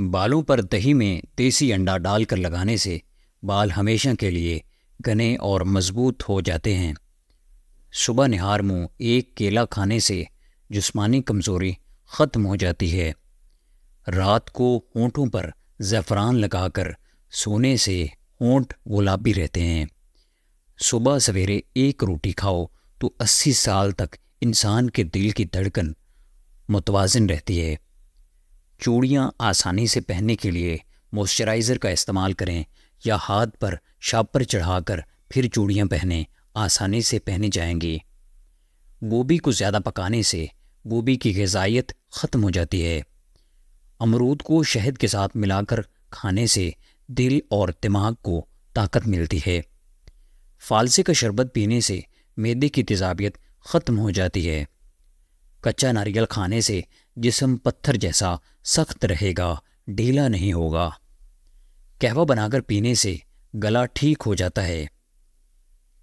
बालों पर दही में देसी अंडा डालकर लगाने से बाल हमेशा के लिए घने और मजबूत हो जाते हैं सुबह निहार मुँह एक केला खाने से जिस्मानी कमज़ोरी ख़त्म हो जाती है रात को ऊँटों पर ज़ैफ़रान लगाकर सोने से ऊँट गुलाबी रहते हैं सुबह सवेरे एक रोटी खाओ तो अस्सी साल तक इंसान के दिल की धड़कन मुतवाजन रहती है चूड़ियाँ आसानी से पहनने के लिए मॉइस्चराइज़र का इस्तेमाल करें या हाथ पर शापर चढ़ाकर फिर चूड़ियाँ पहने आसानी से पहनी जाएंगी गोभी को ज़्यादा पकाने से गोभी की गजाइत ख़त्म हो जाती है अमरूद को शहद के साथ मिलाकर खाने से दिल और दिमाग को ताकत मिलती है फालसे का शरबत पीने से मैदे की तजाबियत ख़त्म हो जाती है कच्चा नारियल खाने से जिसम पत्थर जैसा सख्त रहेगा ढीला नहीं होगा कहवा बनाकर पीने से गला ठीक हो जाता है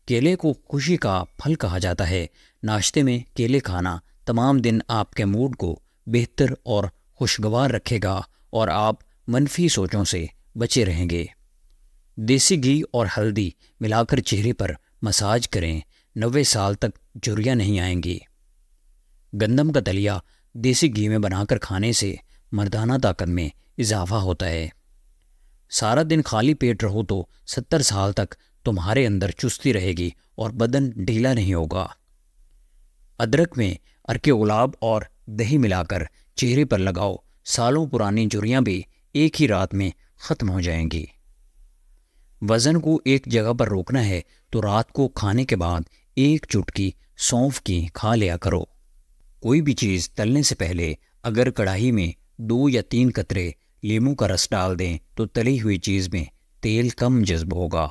केले को खुशी का फल कहा जाता है नाश्ते में केले खाना तमाम दिन आपके मूड को बेहतर और खुशगवार रखेगा और आप मनफी सोचों से बचे रहेंगे देसी घी और हल्दी मिलाकर चेहरे पर मसाज करें नवे साल तक जुरिया नहीं आएंगी गंदम का दलिया देसी घी में बनाकर खाने से मर्दाना ताकत में इजाफा होता है सारा दिन खाली पेट रहो तो सत्तर साल तक तुम्हारे अंदर चुस्ती रहेगी और बदन ढीला नहीं होगा अदरक में अरके गुलाब और दही मिलाकर चेहरे पर लगाओ सालों पुरानी जुरियां भी एक ही रात में ख़त्म हो जाएंगी वज़न को एक जगह पर रोकना है तो रात को खाने के बाद एक चुटकी सौंफ की खा लिया करो कोई भी चीज़ तलने से पहले अगर कढ़ाई में दो या तीन कतरे लेमू का रस डाल दें तो तली हुई चीज़ में तेल कम जज्ब होगा